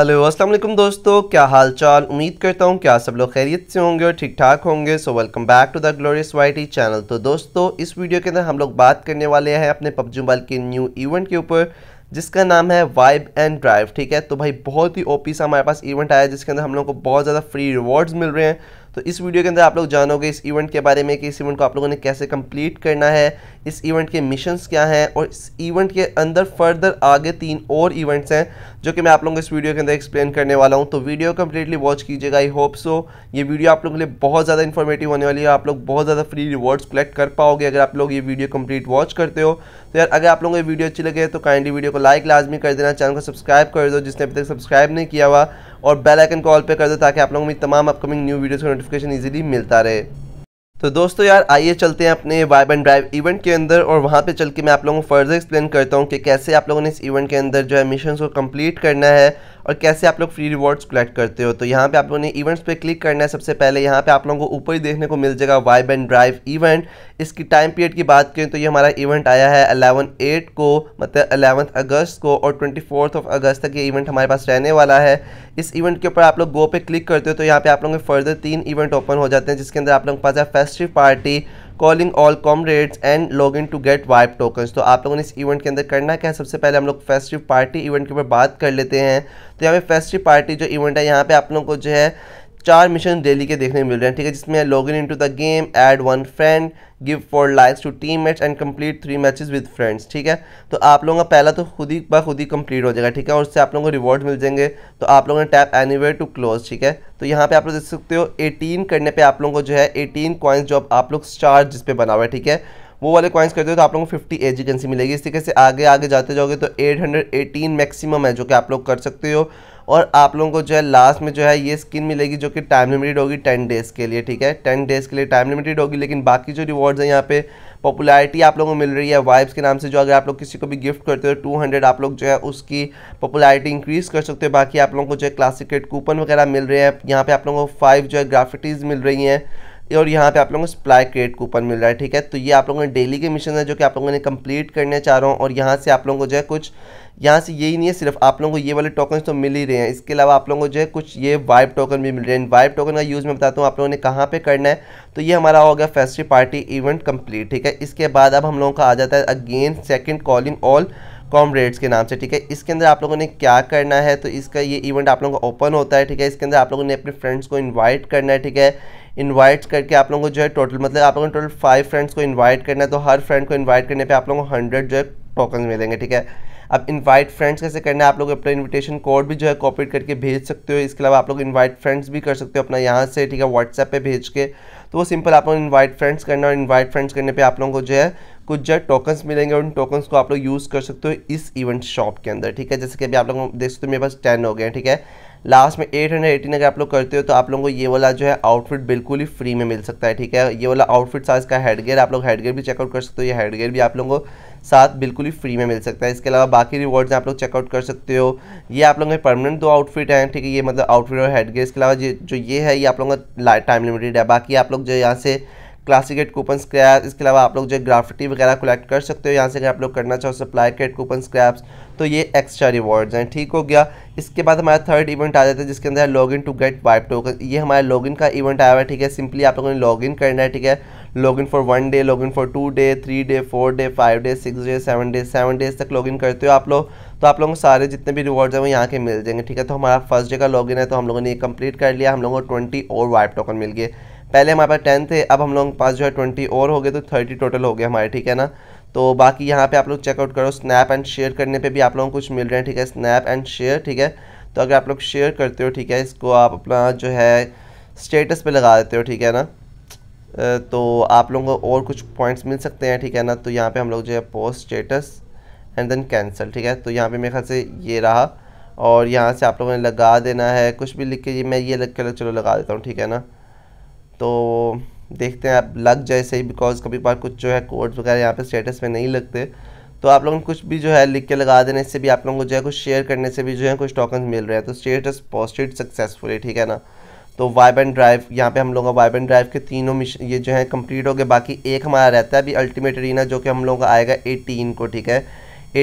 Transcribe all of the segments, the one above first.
hello अस्सलाम वालेकुम दोस्तों क्या हाल चाल उम्मीद करता हूँ क्या सब लोग खैरियत से होंगे और ठीक ठाक होंगे so welcome back to the Glorious Y channel तो दोस्तों इस वीडियो के अंदर हम लोग बात करने वाले हैं अपने पबजी मोबाइल के न्यू इवेंट के ऊपर जिसका नाम है वाइब एंड ड्राइव ठीक है तो भाई बहुत ही ओपी सा हमारे पास इवेंट आया जिसके अंदर हम लोग को बहुत ज़्यादा फ्री रिवॉर्ड्स मिल रहे हैं तो इस वीडियो के अंदर आप लोग जानोगे इस इवेंट के बारे में कि इस इवेंट को आप लोगों ने कैसे कंप्लीट करना है इस इवेंट के मिशंस क्या हैं और इस इवेंट के अंदर फर्दर आगे तीन और इवेंट्स हैं जो कि मैं आप लोगों को इस वीडियो के अंदर एक्सप्लेन करने वाला हूँ तो वीडियो कम्प्लीटली वॉच कीजिएगा आई होप सो ये वीडियो आप लोगों के लिए बहुत ज़्यादा इन्फॉर्मेटिव होने वाली है आप लोग बहुत ज़्यादा फ्री रिवॉर्ड्स कलेक्ट कर पाओगे अगर आप लोग ये वीडियो कम्प्लीट वॉच करते हो तो यार अगर आप लोगों को वीडियो अच्छी लगे तो काइंडली वीडियो को लाइक लाजमी कर देना चैनल को सब्सक्राइब कर दो जिसने अभी तक सब्सक्राइब नहीं किया हुआ और बेल आइकन को पे कर दो ताकि आप लोगों में तमाम अपकमिंग न्यू वीडियोस का नोटिफिकेशन इजीली मिलता रहे तो दोस्तों यार आइए चलते हैं अपने वाइब एंड ड्राइव इवेंट के अंदर और वहाँ पे चल के मैं आप लोगों को फर्दर एक्सप्लेन करता हूँ कि कैसे आप लोगों ने इस इवेंट के अंदर जो है मिशन को कंप्लीट करना है और कैसे आप लोग फ्री रिवॉर्ड्स कलेक्ट करते हो तो यहाँ पे आप लोगों ने इवेंट्स पे क्लिक करना है सबसे पहले यहाँ पे आप लोगों को ऊपर ही देखने को मिल जाएगा वाइब एंड ड्राइव इवेंट इसकी टाइम पीरियड की बात करें तो ये हमारा इवेंट आया है अलेवन एट को मतलब अलेवंथ अगस्त को और ट्वेंटी फोर्थ ऑफ अगस्त तक ये इवेंट हमारे पास रहने वाला है इस इवेंट के ऊपर आप लोग गो पे क्लिक करते हो तो यहाँ पे आप लोगों के फर्दर तीन इवेंट ओपन हो जाते हैं जिसके अंदर आप लोगों के पास है festive party calling all comrades and log in to get vibe tokens तो आप लोगों ने इस इवेंट के अंदर करना क्या है सबसे पहले हम लोग फेस्टिव पार्टी इवेंट के ऊपर बात कर लेते हैं तो यहाँ पे फेस्टिव पार्टी जो इवेंट है यहाँ पे आप लोगों को जो है चार मिशन डेली के देखने मिल रहे हैं ठीक है जिसमें log in into the game add one friend give four likes to team match and complete three matches with friends ठीक है तो आप लोगों का पहला तो खुद ही ब खुद ही कंप्लीट हो जाएगा ठीक है और उससे आप लोगों को रिवॉर्ड मिल जाएंगे तो आप लोगों ने टैप एनी टू क्लोज ठीक है तो यहाँ पे आप लोग देख सकते हो 18 करने पे आप लोगों को जो है 18 कॉइन्स जो आप लोग स्टार जिस पे बना हुआ है ठीक है वो वाले कॉइन्स करते हो तो आप लोगों को फिफ्टी एजी मिलेगी इस तरीके से आगे आगे जाते जाओगे तो 818 मैक्सिमम है जो कि आप लोग कर सकते हो और आप लोगों को जो है लास्ट में जो है ये स्किन मिलेगी जो कि टाइम लिमिटेड होगी टेन डेज़ के लिए ठीक है टेन डेज़ के लिए टाइम लिमिटेड होगी लेकिन बाकी जो रिवॉर्ड्स हैं यहाँ पे पॉपुलैरिटी आप लोगों को मिल रही है वाइब्स के नाम से जो अगर आप लोग किसी को भी गिफ्ट करते हो टू हंड्रेड आप लोग जो है उसकी पॉपुलैरिटी इंक्रीज़ कर सकते हो बाकी आप लोगों को जो है क्लासिकेट कूपन वगैरह मिल रहे हैं यहाँ पर आप लोगों को फाइव जो है ग्राफिटीज़ मिल रही हैं और यहाँ पे आप लोगों को सप्लाई क्रिएट कूपन मिल रहा है ठीक है तो ये आप लोगों ने डेली के मिशन है जो कि आप लोगों ने कंप्लीट करने चाह रहा हूँ और यहाँ से आप लोगों को जो है कुछ यहाँ से यही नहीं है सिर्फ आप लोगों को ये वाले टोकन तो मिल ही रहे हैं इसके अलावा आप लोगों को जो है कुछ ये वाइब टोकन भी मिल रहे हैं वाइब टोकन का यूज़ मैं बताता हूँ आप लोगों ने कहाँ पे करना है तो ये हमारा हो गया फेस्टिव पार्टी इवेंट कम्प्लीट ठीक है इसके बाद अब हम लोगों का आ जाता है again second calling all comrades के नाम से ठीक है इसके अंदर आप लोगों ने क्या करना है तो इसका ये इवेंट आप लोगों का ओपन होता है ठीक है इसके अंदर आप लोगों ने अपने फ्रेंड्स को इन्वाइट करना है ठीक है इनवाइट करके आप लोगों को जो है टोटल मतलब आप लोगों ने टोटल फाइव फ्रेंड्स को इनवाइट करना है तो हर फ्रेंड को इन्वाइट करने पर आप लोगों को हंड्रेड जो है टोकन मिलेंगे ठीक है अब इनवाइट फ्रेंड्स कैसे करना है आप लोग अपना इनविटेशन कोड भी जो है कॉपी करके भेज सकते हो इसके अलावा आप लोग इनवाइट फ्रेंड्स भी कर सकते हो अपना यहाँ से ठीक है व्हाट्सएप पे भेज के तो वो सिंपल आप लोग इनवाइट फ्रेंड्स करना और इनवाइट फ्रेंड्स करने पे आप लोगों को जो है कुछ जो टोकन्स मिलेंगे उन टोकन्स को आप लोग यूज़ कर सकते हो इस इवेंट शॉप के अंदर ठीक है जैसे कि अभी आप लोग देख सकते हो मेरे पास टेन हो गए ठीक है लास्ट में एट हंड्रेड एटीन अगर आप लोग करते हो तो आप लोगों को ये वाला जो है आउटफिट बिल्कुल ही फ्री में मिल सकता है ठीक है ये वाला आउटफिट साथ इसका हेडगेयर आप लोग हेडगेयर भी चेकआउट कर सकते हो ये हेडगेयर भी आप लोगों को साथ बिल्कुल ही फ्री में मिल सकता है इसके अलावा बाकी रिवॉर्ड्स आप लोग चेकआउट कर सकते हो ये आप लोगों के परमानेंट दो आउटफिट हैं ठीक है ये मतलब आउटफिट और हेडगेयर इसके अलावा जो ये है ये आप लोगों का टाइम लिमिटेड है बाकी आप लोग जो यहाँ से क्लासिक एड कूपन स्क्रैप इसके अलावा आप लोग जो ग्राफिटी वगैरह कलेक्ट कर सकते हो यहाँ से अगर आप लोग करना चाहो सप्लाई केड कूपन स्क्रैप्स तो ये एक्स्ट्रा रिवॉर्ड्स हैं ठीक हो गया इसके बाद हमारा थर्ड इवेंट आ जाता है जिसके अंदर log in to get vibe token ये हमारा लॉग इन का इवेंट आया हुआ है ठीक है सिंपली आप लोगों ने लॉग इन करना है ठीक है log in for one day log in for two day three day four day five day six day seven day seven days तक लॉग इन करते हो आप लोग तो आप लोगों को सारे जितने भी रिवॉर्ड्स हैं वो यहाँ के मिल जाएंगे ठीक है तो हमारा फर्स्ट डे का लॉगिन है तो हम लोगों ने ये कंप्लीट कर लिया हम लोगों को ट्वेंटी और वाइप टोकन मिल गए पहले हमारे पास टेन थे अब हम लोग पास जो है ट्वेंटी और हो गए तो थर्टी टोटल हो गए हमारे ठीक है ना तो बाकी यहाँ पे आप लोग चेकआउट करो स्नैप एंड शेयर करने पे भी आप लोगों को कुछ मिल रहे हैं ठीक है स्नैप एंड शेयर ठीक है तो अगर आप लोग शेयर करते हो ठीक है इसको आप अपना जो है स्टेटस पे लगा देते हो ठीक है ना तो आप लोगों को और कुछ पॉइंट्स मिल सकते हैं ठीक है ना तो यहाँ पे हम लोग जो है post status and then cancel ठीक है तो यहाँ पर मेरे ख्याल से ये रहा और यहाँ से आप लोगों ने लगा देना है कुछ भी लिख के मैं ये लग के चलो लगा देता हूँ ठीक है ना तो देखते हैं आप लग जाए सही बिकॉज कभी बार कुछ जो है कोड्स वगैरह यहाँ पे स्टेटस में नहीं लगते तो आप लोगों कुछ भी जो है लिख के लगा देने से भी आप लोगों को जो है कुछ शेयर करने से भी जो है कुछ टोकन मिल रहे हैं तो स्टेटस पॉस्टेड सक्सेसफुल ठीक है ना तो वाइब एंड ड्राइव यहाँ पे हम लोगों का वाइब एंड ड्राइव के तीनों मिशन ये जो है कंप्लीट हो गए बाकी एक हमारा रहता है अभी अल्टीमेट रीना जो कि हम लोगों का आएगा एटीन को ठीक है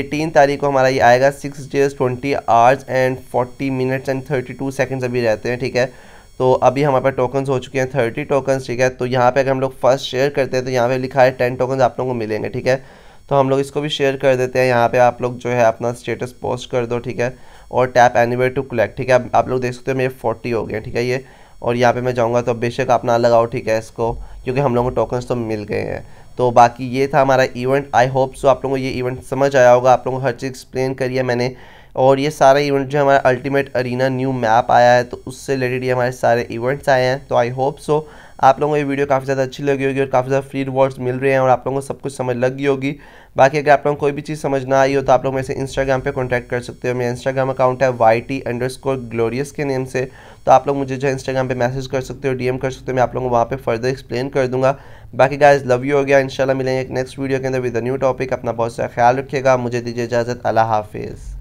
एटीन तारीख को हमारा ये आएगा six days twenty hours and forty minutes and thirty two seconds अभी रहते हैं ठीक है तो अभी हमारे पास टोकन्स हो चुके हैं थर्टी टोकन्स ठीक है तो यहाँ पे अगर हम लोग फर्स्ट शेयर करते हैं तो यहाँ पे लिखा है टेन टोकन्स आप लोगों को मिलेंगे ठीक है तो हम लोग इसको भी शेयर कर देते हैं यहाँ पे आप लोग जो है अपना स्टेटस पोस्ट कर दो ठीक है और टैप एनीवेयर टू कलेक्ट ठीक है आप, लोग देख सकते हो मेरे फोर्टी हो गए ठीक है ये और यहाँ पे मैं जाऊँगा तो बेशक आप ना लगाओ ठीक है इसको क्योंकि हम लोगों को टोकन्स तो मिल गए हैं तो बाकी ये था हमारा इवेंट आई होप सो आप लोगों को ये इवेंट समझ आया होगा आप लोगों को हर चीज़ एक्सप्लेन करिए मैंने और ये सारा इवेंट जो हमारा अल्टीमेट अरीना न्यू मैप आया है तो उससे रिलेटेड ये हमारे सारे इवेंट्स आए हैं तो आई होप सो आप लोगों को ये वीडियो काफ़ी ज़्यादा अच्छी लगी होगी और काफ़ी ज़्यादा फ्री रिवॉर्ड्स मिल रहे हैं और आप लोगों को सब कुछ समझ लगी होगी बाकी अगर आप लोगों को कोई भी चीज़ समझ ना आई हो तो आप लोग मेरे से इंस्टाग्राम पे कांटेक्ट कर सकते हो मेरा इंस्टाग्राम अकाउंट है Y T underscore Glorious के नेम से तो आप लोग मुझे जो इंस्टाग्राम पर मैसेज कर सकते हो एम कर सकते हो मैं आप लोगों को वहाँ पर फर्दर एक्सप्लेन कर दूँगा बाकी गाइज लव यू हो गया इंशाल्लाह मिलेंगे एक नेक्स्ट वीडियो के अंदर विद अ न्यू टॉपिक अपना बहुत सारा ख्याल रखिएगा मुझे दीजिए इजाज़त अल्लाह हाफिज़